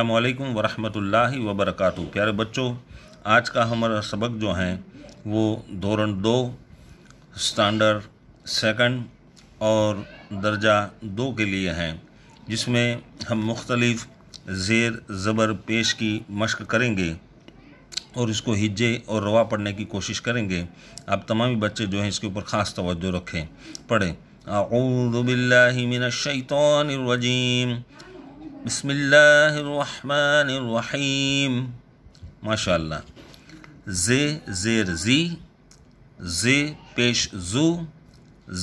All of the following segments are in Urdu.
السلام علیکم ورحمۃ اللہ وبرکاتہ پیارے بچوں آج کا ہمارا سبق جو ہے وہ دورن دو سٹانڈر سیکنڈ اور درجہ دو کے لیے ہیں جس میں ہم مختلف زیر زبر پیش کی مشق کریں گے اور اس کو ہجے اور روا پڑھنے کی کوشش کریں گے آپ تمام بچے جو ہیں اس کے اوپر خاص توجہ رکھیں پڑھیں اعوذ باللہ من الشیطان الرجیم بسم الله الرحمن الرحیم ماشاءالله ز زیر زی ز پیش زو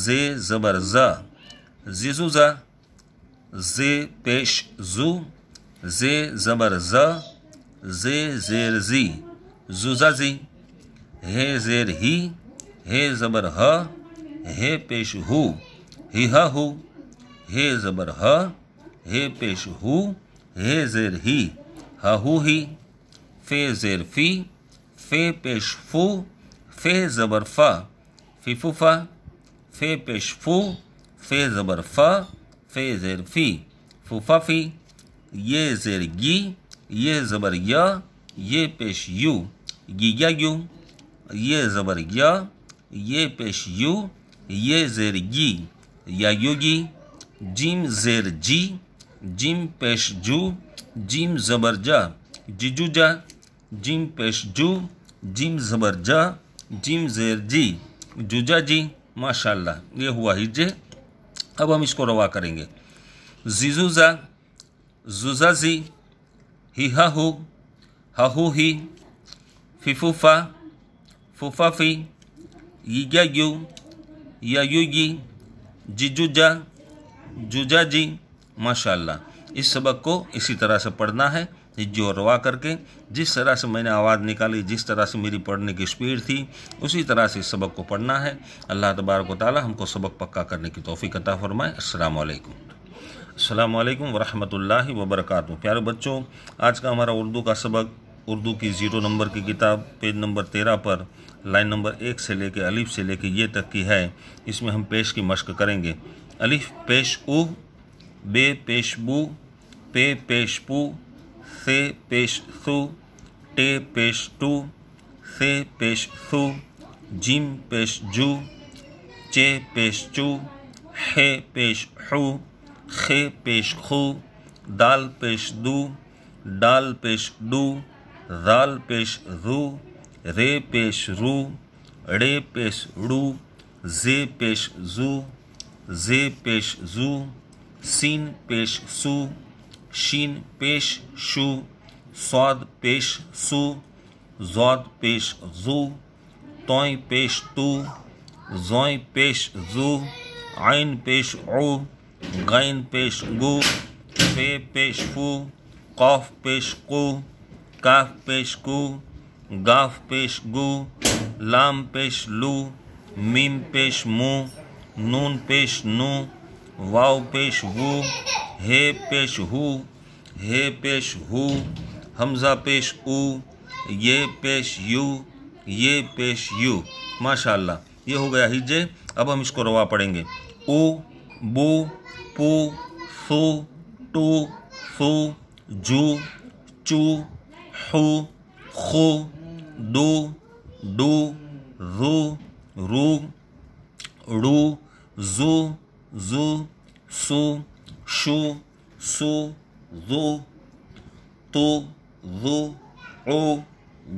ز زبر ز زیزو ز ز پیش زو ز زبر ز ز زیر زی زوزا زی ه زیر هی ه زبر ه ه پیش هو هی ها هو ه زبر ه ہے پیش ہو ہے زیر ہی ہہو ہی فے زیر فی فے پیش فو فے فے زبر فا پیش فو فے زبر فا فے زیر فی فا فی یہ زیر گی یہ زبر یا یہ پیش یو گی یہ زبر یا یہ پیش یو یہ زیر گی یا یو گی جیم زیر جی جیم پیش زبر جا جو جا جیم پیش جو جیم زبر جا جیم زیر جی جا جی ماشاء اللہ یہ ہوا ہی جے اب ہم اس کو روا کریں گے زوزا زا زی ہی ہا ہو ہا ہو ہی فو فا فا فی یو یا یو گی جی جو جا جی ماشاء اللہ اس سبق کو اسی طرح سے پڑھنا ہے جو روا کر کے جس طرح سے میں نے آواز نکالی جس طرح سے میری پڑھنے کی اسپیڈ تھی اسی طرح سے اس سبق کو پڑھنا ہے اللہ تبارک و تعالیٰ ہم کو سبق پکا کرنے کی توفیق عطا فرمائے السلام علیکم السلام علیکم ورحمۃ اللہ وبرکاتہ پیارے بچوں آج کا ہمارا اردو کا سبق اردو کی زیرو نمبر کی کتاب پیج نمبر تیرہ پر لائن نمبر ایک سے لے کے الف سے لے کے یہ تک کی ہے اس میں ہم پیش کی مشق کریں گے الف پیش او بے پیشبو پے پیشپو سے پیش پیش ٹو سے پیش جم پیش زو چے پیشچو حیش پیش خو دال پیش دو ڈال پیش ڈو ذال پیش زو رے پیش رو رے پیش زے زے پیش زو پیش زو سین پیش سو شین پیش شو سواد پیش سو زود پیش زو توئیں پیش تو زوئیں پیش زو عین پیش ور غین پیش گو فے پیش فو قوف پیش کو کاف پیش کو گاف پیش گو لام پیش لو میم پیش مو نون پیش نو واؤ پیش ہو ہے پیش ہو ہے پیش ہو حمزہ پیش او یہ پیش یو یہ پیش یو ماشاء اللہ یہ ہو گیا ہجے اب ہم اس کو روا پڑھیں گے او بو پو سو ٹو سو جو چو حو خو دو رو رو رو زو سو شو سو ذو تو او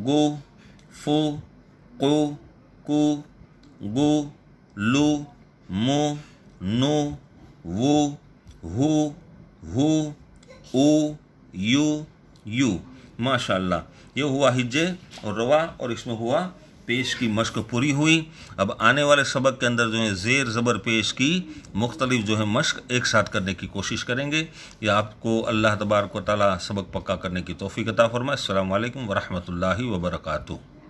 گو گو لو مو یو ماشاء اللہ یہ ہوا ہجے اور روا اور اس میں ہوا پیش کی مشق پوری ہوئی اب آنے والے سبق کے اندر جو ہے زیر زبر پیش کی مختلف جو ہے مشق ایک ساتھ کرنے کی کوشش کریں گے یا آپ کو اللہ تبارک و تعالیٰ سبق پکا کرنے کی توفیق عطا فرمائے السلام علیکم ورحمۃ اللہ وبرکاتہ